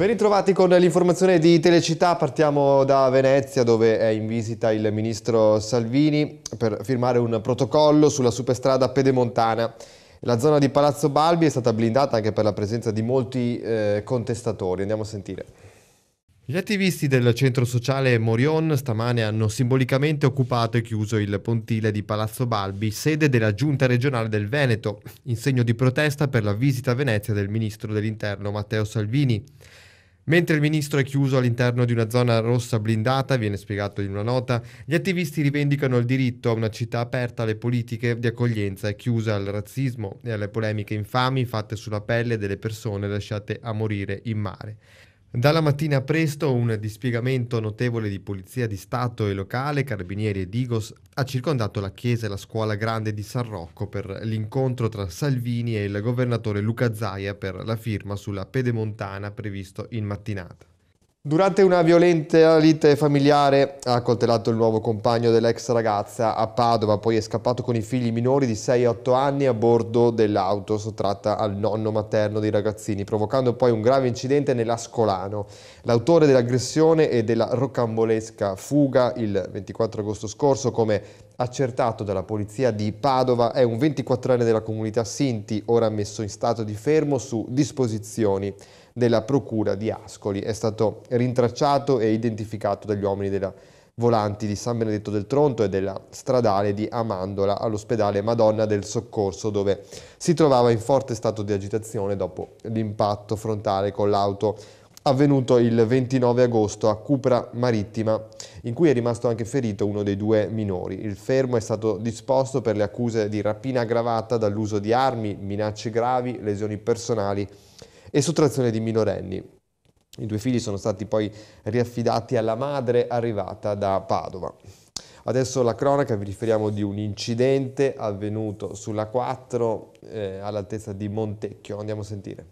Ben ritrovati con l'informazione di Telecittà, partiamo da Venezia dove è in visita il ministro Salvini per firmare un protocollo sulla superstrada pedemontana. La zona di Palazzo Balbi è stata blindata anche per la presenza di molti eh, contestatori, andiamo a sentire. Gli attivisti del centro sociale Morion stamane hanno simbolicamente occupato e chiuso il pontile di Palazzo Balbi, sede della giunta regionale del Veneto, in segno di protesta per la visita a Venezia del ministro dell'interno Matteo Salvini. Mentre il ministro è chiuso all'interno di una zona rossa blindata, viene spiegato in una nota, gli attivisti rivendicano il diritto a una città aperta alle politiche di accoglienza e chiusa al razzismo e alle polemiche infami fatte sulla pelle delle persone lasciate a morire in mare. Dalla mattina presto un dispiegamento notevole di polizia di Stato e locale, carabinieri e Digos ha circondato la chiesa e la scuola grande di San Rocco per l'incontro tra Salvini e il governatore Luca Zaia per la firma sulla pedemontana previsto in mattinata. Durante una violenta lite familiare ha accoltellato il nuovo compagno dell'ex ragazza a Padova, poi è scappato con i figli minori di 6 8 anni a bordo dell'auto sottratta al nonno materno dei ragazzini, provocando poi un grave incidente nell'Ascolano. L'autore dell'aggressione e della rocambolesca fuga il 24 agosto scorso, come accertato dalla polizia di Padova è un 24enne della comunità Sinti, ora messo in stato di fermo su disposizioni della procura di Ascoli. È stato rintracciato e identificato dagli uomini della volanti di San Benedetto del Tronto e della stradale di Amandola all'ospedale Madonna del Soccorso dove si trovava in forte stato di agitazione dopo l'impatto frontale con l'auto avvenuto il 29 agosto a Cupra Marittima, in cui è rimasto anche ferito uno dei due minori. Il fermo è stato disposto per le accuse di rapina aggravata dall'uso di armi, minacce gravi, lesioni personali e sottrazione di minorenni. I due figli sono stati poi riaffidati alla madre arrivata da Padova. Adesso la cronaca, vi riferiamo di un incidente avvenuto sulla 4 eh, all'altezza di Montecchio. Andiamo a sentire.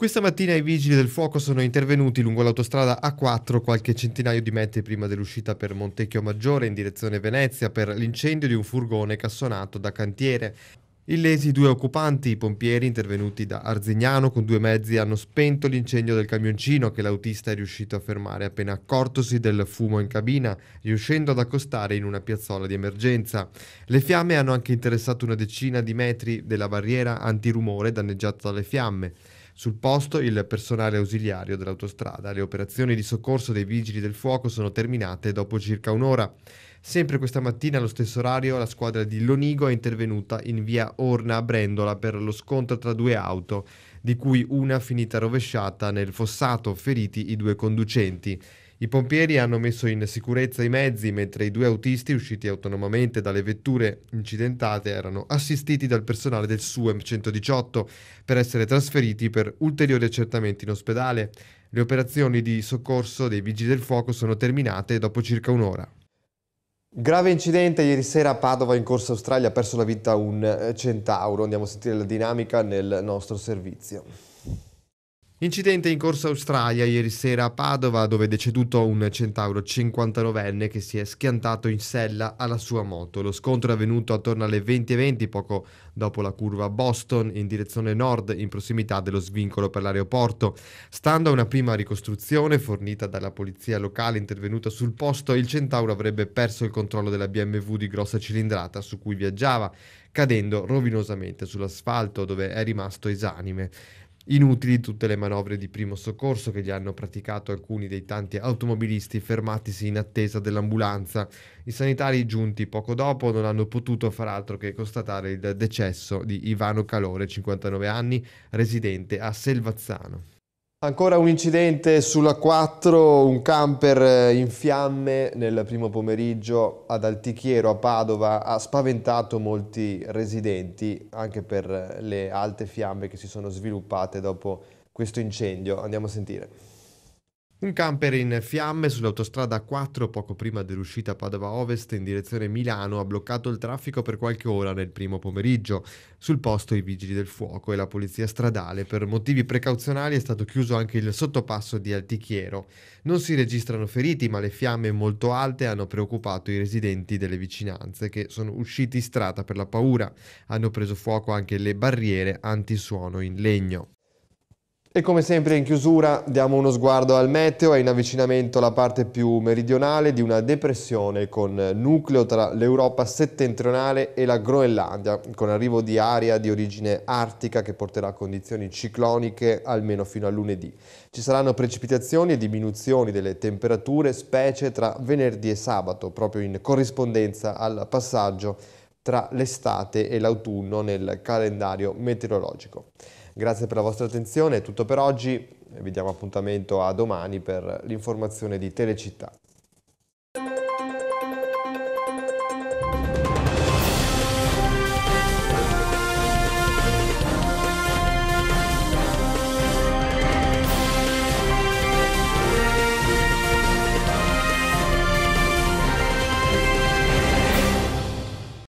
Questa mattina i vigili del fuoco sono intervenuti lungo l'autostrada A4 qualche centinaio di metri prima dell'uscita per Montecchio Maggiore in direzione Venezia per l'incendio di un furgone cassonato da cantiere. Illesi due occupanti, i pompieri intervenuti da Arzignano con due mezzi hanno spento l'incendio del camioncino che l'autista è riuscito a fermare appena accortosi del fumo in cabina, riuscendo ad accostare in una piazzola di emergenza. Le fiamme hanno anche interessato una decina di metri della barriera antirumore danneggiata dalle fiamme. Sul posto il personale ausiliario dell'autostrada. Le operazioni di soccorso dei vigili del fuoco sono terminate dopo circa un'ora. Sempre questa mattina allo stesso orario la squadra di Lonigo è intervenuta in via Orna a Brendola per lo scontro tra due auto, di cui una finita rovesciata nel fossato, feriti i due conducenti. I pompieri hanno messo in sicurezza i mezzi mentre i due autisti usciti autonomamente dalle vetture incidentate erano assistiti dal personale del SUEM 118 per essere trasferiti per ulteriori accertamenti in ospedale. Le operazioni di soccorso dei vigili del fuoco sono terminate dopo circa un'ora. Grave incidente ieri sera a Padova in Corsa Australia ha perso la vita un eh, centauro. Andiamo a sentire la dinamica nel nostro servizio. Incidente in corsa Australia ieri sera a Padova dove è deceduto un centauro 59enne che si è schiantato in sella alla sua moto. Lo scontro è avvenuto attorno alle 20.20 poco dopo la curva Boston in direzione nord in prossimità dello svincolo per l'aeroporto. Stando a una prima ricostruzione fornita dalla polizia locale intervenuta sul posto, il centauro avrebbe perso il controllo della BMW di grossa cilindrata su cui viaggiava cadendo rovinosamente sull'asfalto dove è rimasto esanime. Inutili tutte le manovre di primo soccorso che gli hanno praticato alcuni dei tanti automobilisti fermatisi in attesa dell'ambulanza. I sanitari giunti poco dopo non hanno potuto far altro che constatare il decesso di Ivano Calore, 59 anni, residente a Selvazzano. Ancora un incidente sulla 4, un camper eh, in fiamme nel primo pomeriggio ad Altichiero a Padova ha spaventato molti residenti anche per eh, le alte fiamme che si sono sviluppate dopo questo incendio. Andiamo a sentire. Un camper in fiamme sull'autostrada 4 poco prima dell'uscita Padova Ovest in direzione Milano ha bloccato il traffico per qualche ora nel primo pomeriggio. Sul posto i vigili del fuoco e la polizia stradale. Per motivi precauzionali è stato chiuso anche il sottopasso di Altichiero. Non si registrano feriti, ma le fiamme molto alte hanno preoccupato i residenti delle vicinanze che sono usciti in strada per la paura. Hanno preso fuoco anche le barriere antisuono in legno. E come sempre in chiusura diamo uno sguardo al meteo, è in avvicinamento la parte più meridionale di una depressione con nucleo tra l'Europa settentrionale e la Groenlandia, con arrivo di aria di origine artica che porterà a condizioni cicloniche almeno fino a lunedì. Ci saranno precipitazioni e diminuzioni delle temperature, specie tra venerdì e sabato, proprio in corrispondenza al passaggio tra l'estate e l'autunno nel calendario meteorologico. Grazie per la vostra attenzione, è tutto per oggi, vi diamo appuntamento a domani per l'informazione di Telecittà.